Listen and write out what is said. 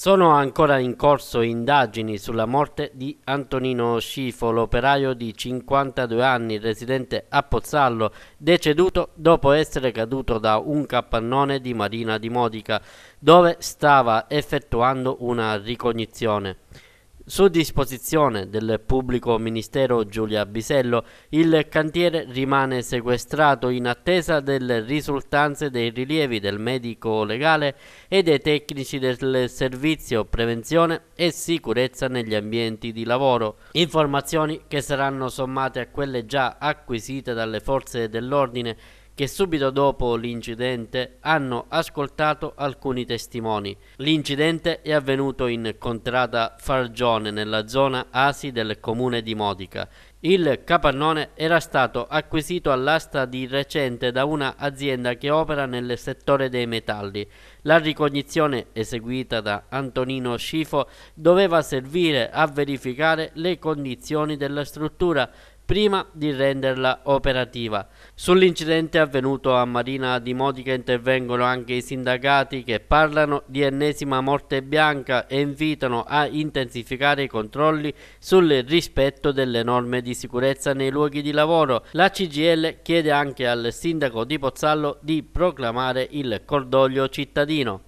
Sono ancora in corso indagini sulla morte di Antonino Scifo, l'operaio di 52 anni, residente a Pozzallo, deceduto dopo essere caduto da un capannone di Marina di Modica, dove stava effettuando una ricognizione. Su disposizione del pubblico ministero Giulia Bisello, il cantiere rimane sequestrato in attesa delle risultanze dei rilievi del medico legale e dei tecnici del servizio prevenzione e sicurezza negli ambienti di lavoro. Informazioni che saranno sommate a quelle già acquisite dalle forze dell'ordine che subito dopo l'incidente hanno ascoltato alcuni testimoni. L'incidente è avvenuto in contrada Fargione nella zona Asi del comune di Modica. Il capannone era stato acquisito all'asta di recente da una azienda che opera nel settore dei metalli. La ricognizione eseguita da Antonino Scifo doveva servire a verificare le condizioni della struttura prima di renderla operativa. Sull'incidente avvenuto a Marina di Modica intervengono anche i sindacati che parlano di ennesima morte bianca e invitano a intensificare i controlli sul rispetto delle norme di sicurezza nei luoghi di lavoro. La CGL chiede anche al sindaco di Pozzallo di proclamare il cordoglio cittadino.